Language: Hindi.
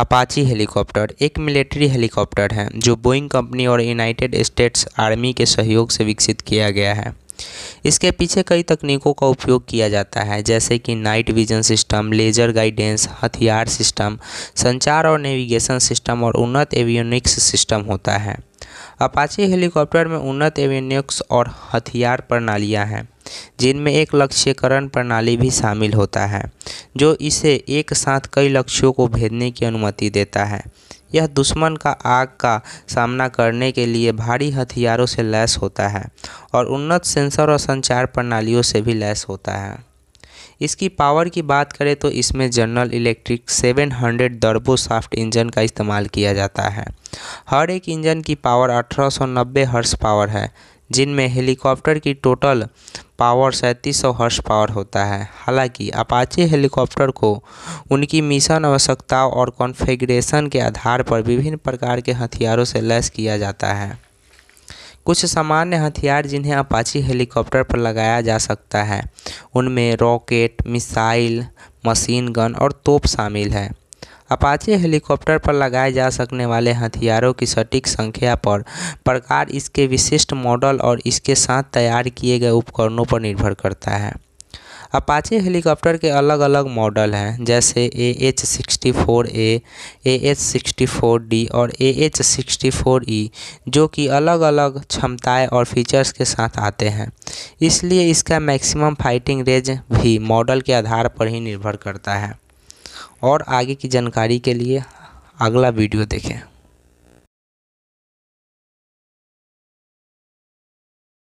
अपाची हेलीकॉप्टर एक मिलिट्री हेलीकॉप्टर है जो बोइंग कंपनी और यूनाइटेड स्टेट्स आर्मी के सहयोग से विकसित किया गया है इसके पीछे कई तकनीकों का उपयोग किया जाता है जैसे कि night vision system laser guidance हथियार सिस्टम संचार और नेविगेशन सिस्टम और उन्नत एवियोनिक्स सिस्टम होता है अपाची हेलीकॉप्टर में उन्नत एवियोनिक्स और हथियार प्रणालियाँ हैं जिनमें एक लक्ष्यकरण प्रणाली भी शामिल होता है जो इसे एक साथ कई लक्ष्यों को भेदने की अनुमति देता है यह दुश्मन का आग का सामना करने के लिए भारी हथियारों से लैस होता है और उन्नत सेंसर और संचार प्रणालियों से भी लैस होता है इसकी पावर की बात करें तो इसमें General Electric 700 hundred turbo shaft engine का इस्तेमाल किया जाता है हर एक इंजन की पावर 1890 हर्स पावर है जिनमें हेलीकॉप्टर की टोटल पावर सैंतीस सौ हर्ष पावर होता है हालांकि अपाचे हेलीकॉप्टर को उनकी मिशन आवश्यकताओं और कॉन्फ़िगरेशन के आधार पर विभिन्न प्रकार के हथियारों से लैस किया जाता है कुछ सामान्य हथियार जिन्हें अपाची हेलीकॉप्टर पर लगाया जा सकता है उनमें रॉकेट मिसाइल मशीन गन और तोप शामिल है अपाचे हेलीकॉप्टर पर लगाए जा सकने वाले हथियारों की सटीक संख्या पर प्रकार इसके विशिष्ट मॉडल और इसके साथ तैयार किए गए उपकरणों पर निर्भर करता है अपाचे हेलीकॉप्टर के अलग अलग मॉडल हैं जैसे A H sixty four A A H sixty four D और A H sixty four E जो कि अलग अलग क्षमताएं और फीचर्स के साथ आते हैं इसलिए इसका मैक्सिमम फाइटिंग रेंज भी मॉडल के आधार पर ही निर्भर करता है और आगे की जानकारी के लिए अगला वीडियो देखें